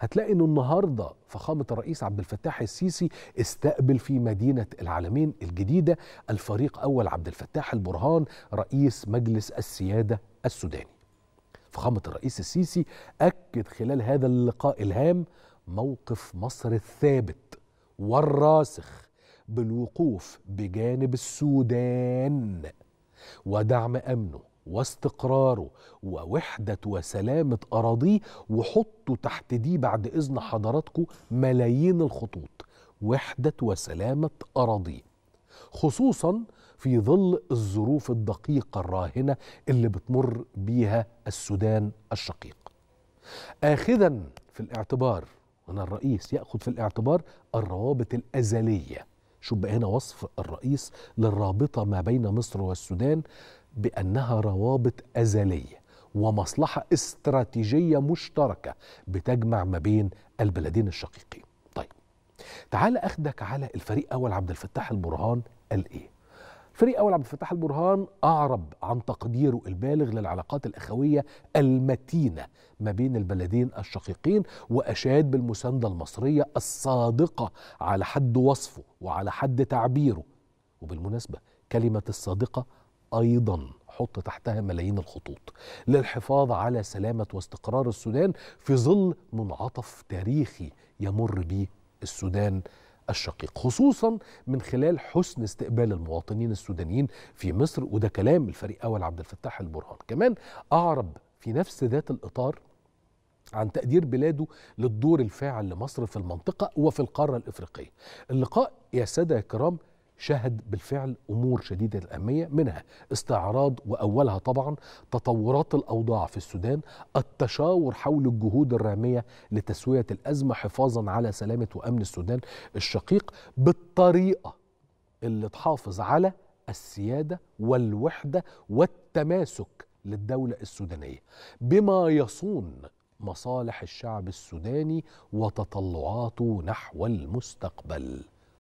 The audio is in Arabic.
هتلاقي انه النهارده فخامه الرئيس عبد الفتاح السيسي استقبل في مدينه العالمين الجديده الفريق اول عبد الفتاح البرهان رئيس مجلس السياده السوداني. فخامه الرئيس السيسي اكد خلال هذا اللقاء الهام موقف مصر الثابت والراسخ بالوقوف بجانب السودان ودعم امنه واستقراره ووحدة وسلامة أراضيه وحطوا تحت دي بعد إذن حضراتكم ملايين الخطوط وحدة وسلامة أراضيه خصوصا في ظل الظروف الدقيقة الراهنة اللي بتمر بيها السودان الشقيق آخذا في الاعتبار أنا الرئيس يأخذ في الاعتبار الروابط الأزلية شوف بقى هنا وصف الرئيس للرابطه ما بين مصر والسودان بانها روابط ازليه ومصلحه استراتيجيه مشتركه بتجمع ما بين البلدين الشقيقين. طيب تعال اخدك على الفريق اول عبد الفتاح البرهان قال ايه؟ فريق اول عبد الفتاح البرهان اعرب عن تقديره البالغ للعلاقات الاخويه المتينه ما بين البلدين الشقيقين واشاد بالمسانده المصريه الصادقه على حد وصفه وعلى حد تعبيره وبالمناسبه كلمه الصادقه ايضا حط تحتها ملايين الخطوط للحفاظ على سلامه واستقرار السودان في ظل منعطف تاريخي يمر به السودان الشقيق خصوصا من خلال حسن استقبال المواطنين السودانيين في مصر وده كلام الفريق أول عبد الفتاح البرهان كمان أعرب في نفس ذات الإطار عن تقدير بلاده للدور الفاعل لمصر في المنطقة وفي القارة الإفريقية اللقاء يا سادة الكرام شهد بالفعل امور شديده الاهميه منها استعراض واولها طبعا تطورات الاوضاع في السودان، التشاور حول الجهود الراميه لتسويه الازمه حفاظا على سلامه وامن السودان الشقيق بالطريقه اللي تحافظ على السياده والوحده والتماسك للدوله السودانيه بما يصون مصالح الشعب السوداني وتطلعاته نحو المستقبل